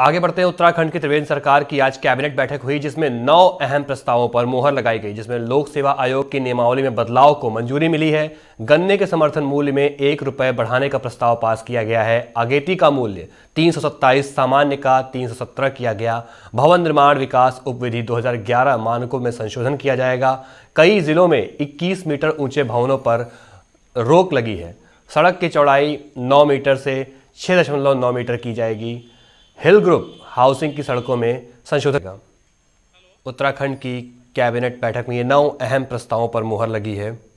आगे बढ़ते हैं उत्तराखंड की त्रिवेंद्र सरकार की आज कैबिनेट बैठक हुई जिसमें नौ अहम प्रस्तावों पर मोहर लगाई गई जिसमें लोक सेवा आयोग की नियमावली में बदलाव को मंजूरी मिली है गन्ने के समर्थन मूल्य में एक रुपये बढ़ाने का प्रस्ताव पास किया गया है अगेती का मूल्य तीन सामान्य का तीन किया गया भवन निर्माण विकास उपविधि 2011 मानकों में संशोधन किया जाएगा कई जिलों में इक्कीस मीटर ऊंचे भवनों पर रोक लगी है सड़क की चौड़ाई नौ मीटर से छः मीटर की जाएगी हिल ग्रुप हाउसिंग की सड़कों में संशोधन उत्तराखंड की कैबिनेट बैठक में ये नौ अहम प्रस्तावों पर मुहर लगी है